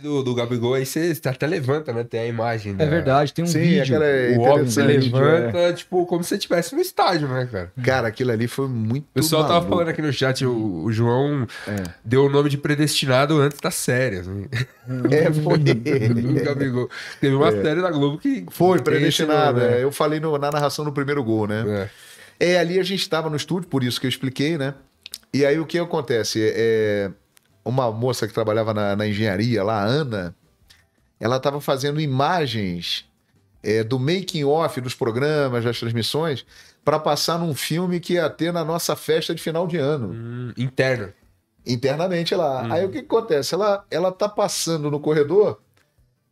do, do Gabigol, aí você até levanta, né? Tem a imagem. É verdade, tem um Sim, vídeo. o óbvio, você levanta, é. tipo, como se você estivesse no estádio, né, cara? Cara, aquilo ali foi muito. O pessoal maluco. tava falando aqui no chat, o, o João é. deu o nome de predestinado antes das séries. É, foi. do Gabigol. Teve uma é. série da Globo que. Foi, predestinada. Né? Eu falei no, na narração do primeiro gol, né? É. é ali a gente estava no estúdio, por isso que eu expliquei, né? E aí o que acontece? É, uma moça que trabalhava na, na engenharia lá, Ana, ela estava fazendo imagens é, do making off dos programas, das transmissões, para passar num filme que ia ter na nossa festa de final de ano. Hum, interna. Internamente lá. Hum. Aí o que, que, acontece? Ela, ela tá passando no corredor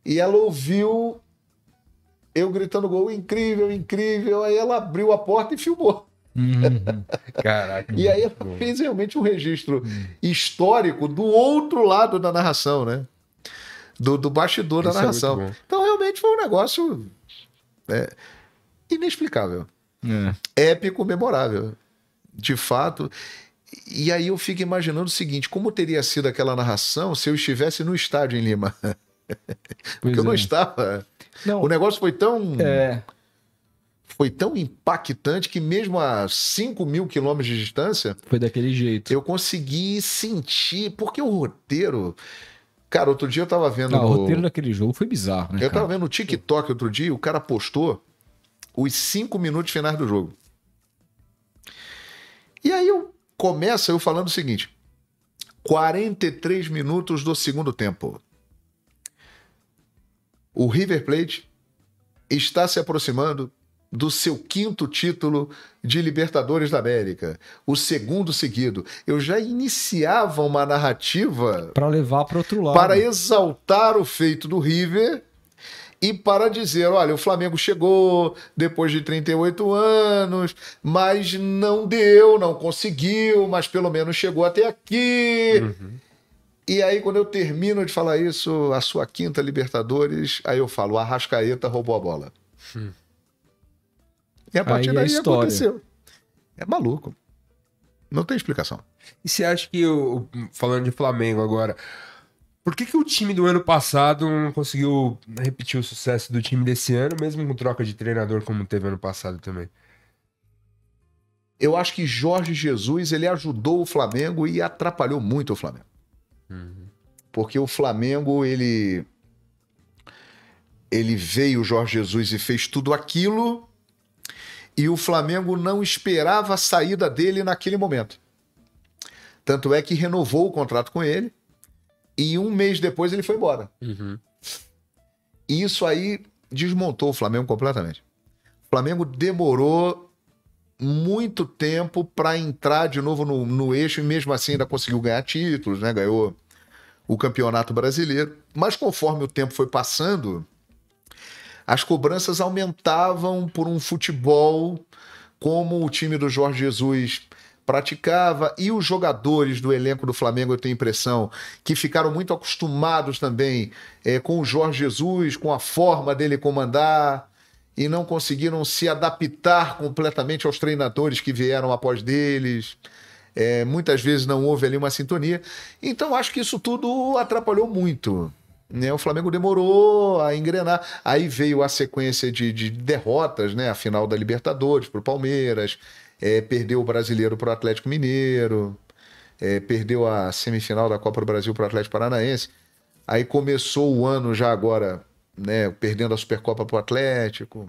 e ela ouviu eu gritando gol incrível, incrível. Aí ela abriu a porta e filmou. Uhum. Caraca. e aí ela fez realmente um registro histórico do outro lado da narração, né? Do, do bastidor Isso da é narração. É então, realmente foi um negócio é, inexplicável. É. Épico, memorável. De fato. E aí eu fico imaginando o seguinte: como teria sido aquela narração se eu estivesse no estádio em Lima? Porque eu não é. estava. Não, o negócio foi tão. É, foi tão impactante que mesmo a 5 mil quilômetros de distância... Foi daquele jeito. Eu consegui sentir, porque o roteiro... Cara, outro dia eu tava vendo... o roteiro daquele jogo foi bizarro, né, Eu cara? tava vendo no TikTok outro dia, o cara postou os 5 minutos finais do jogo. E aí eu começa eu falando o seguinte: 43 minutos do segundo tempo. O River Plate está se aproximando do seu quinto título de Libertadores da América, o segundo seguido. Eu já iniciava uma narrativa para levar para outro lado, para exaltar o feito do River e para dizer, olha, o Flamengo chegou depois de 38 anos, mas não deu, não conseguiu, mas pelo menos chegou até aqui. Uhum. E aí, quando eu termino de falar isso, a sua quinta Libertadores, aí eu falo, a Rascaeta roubou a bola. Hum. E a partir Aí daí é aconteceu. É maluco. Não tem explicação. E você acha que, eu, falando de Flamengo agora, por que, que o time do ano passado não conseguiu repetir o sucesso do time desse ano, mesmo com troca de treinador como teve ano passado também? Eu acho que Jorge Jesus ele ajudou o Flamengo e atrapalhou muito o Flamengo. Uhum. Porque o Flamengo ele ele veio o Jorge Jesus e fez tudo aquilo e o Flamengo não esperava a saída dele naquele momento. Tanto é que renovou o contrato com ele e um mês depois ele foi embora. Uhum. E isso aí desmontou o Flamengo completamente. O Flamengo demorou muito tempo para entrar de novo no, no eixo e mesmo assim ainda conseguiu ganhar títulos, né? Ganhou o Campeonato Brasileiro. Mas conforme o tempo foi passando, as cobranças aumentavam por um futebol como o time do Jorge Jesus praticava e os jogadores do elenco do Flamengo, eu tenho impressão, que ficaram muito acostumados também é, com o Jorge Jesus, com a forma dele comandar e não conseguiram se adaptar completamente aos treinadores que vieram após deles. É, muitas vezes não houve ali uma sintonia. Então acho que isso tudo atrapalhou muito. Né? O Flamengo demorou a engrenar. Aí veio a sequência de, de derrotas, né? A final da Libertadores para o Palmeiras, é, perdeu o brasileiro para o Atlético Mineiro, é, perdeu a semifinal da Copa do Brasil para o Atlético Paranaense. Aí começou o ano já agora, né? Perdendo a Supercopa para o Atlético.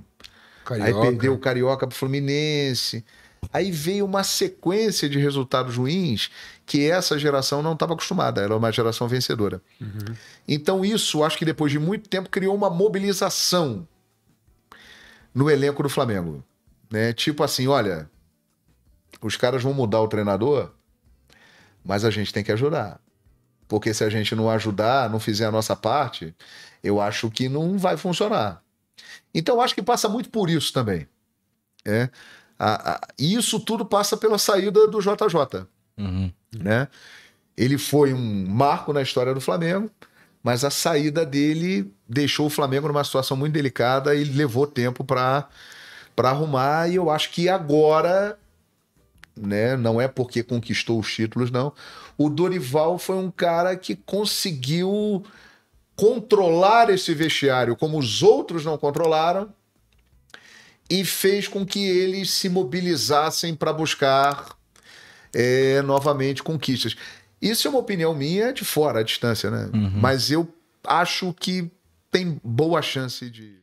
Carioca. Aí perdeu o Carioca para o Fluminense. Aí veio uma sequência de resultados ruins que essa geração não estava acostumada, era uma geração vencedora. Uhum. Então, isso, acho que depois de muito tempo, criou uma mobilização no elenco do Flamengo. Né? Tipo assim: olha, os caras vão mudar o treinador, mas a gente tem que ajudar. Porque se a gente não ajudar, não fizer a nossa parte, eu acho que não vai funcionar. Então, acho que passa muito por isso também. É. A, a, isso tudo passa pela saída do JJ. Uhum. Né? Ele foi um marco na história do Flamengo, mas a saída dele deixou o Flamengo numa situação muito delicada e levou tempo para arrumar. E eu acho que agora, né, não é porque conquistou os títulos, não. O Dorival foi um cara que conseguiu controlar esse vestiário como os outros não controlaram e fez com que eles se mobilizassem para buscar é, novamente conquistas. Isso é uma opinião minha de fora, à distância, né? Uhum. Mas eu acho que tem boa chance de.